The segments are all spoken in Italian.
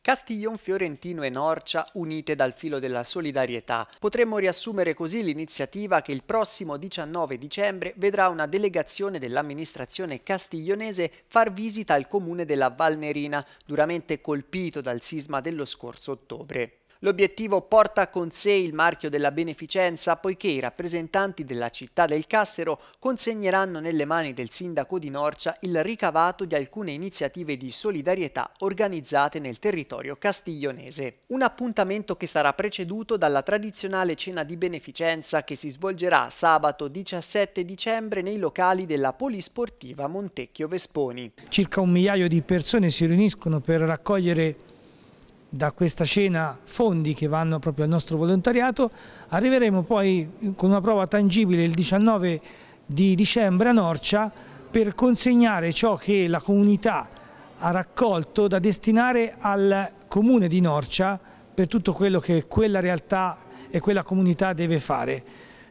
Castiglion, Fiorentino e Norcia unite dal filo della solidarietà. Potremmo riassumere così l'iniziativa che il prossimo 19 dicembre vedrà una delegazione dell'amministrazione castiglionese far visita al comune della Valnerina, duramente colpito dal sisma dello scorso ottobre. L'obiettivo porta con sé il marchio della beneficenza poiché i rappresentanti della città del Cassero consegneranno nelle mani del sindaco di Norcia il ricavato di alcune iniziative di solidarietà organizzate nel territorio castiglionese. Un appuntamento che sarà preceduto dalla tradizionale cena di beneficenza che si svolgerà sabato 17 dicembre nei locali della Polisportiva Montecchio Vesponi. Circa un migliaio di persone si riuniscono per raccogliere da questa cena fondi che vanno proprio al nostro volontariato, arriveremo poi con una prova tangibile il 19 di dicembre a Norcia per consegnare ciò che la comunità ha raccolto da destinare al comune di Norcia per tutto quello che quella realtà e quella comunità deve fare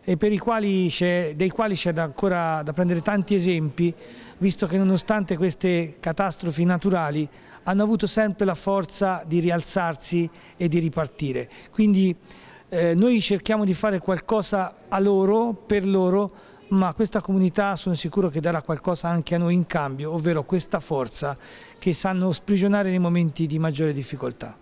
e quali dei quali c'è ancora da prendere tanti esempi, visto che nonostante queste catastrofi naturali hanno avuto sempre la forza di rialzarsi e di ripartire. Quindi eh, noi cerchiamo di fare qualcosa a loro, per loro, ma questa comunità sono sicuro che darà qualcosa anche a noi in cambio, ovvero questa forza che sanno sprigionare nei momenti di maggiore difficoltà.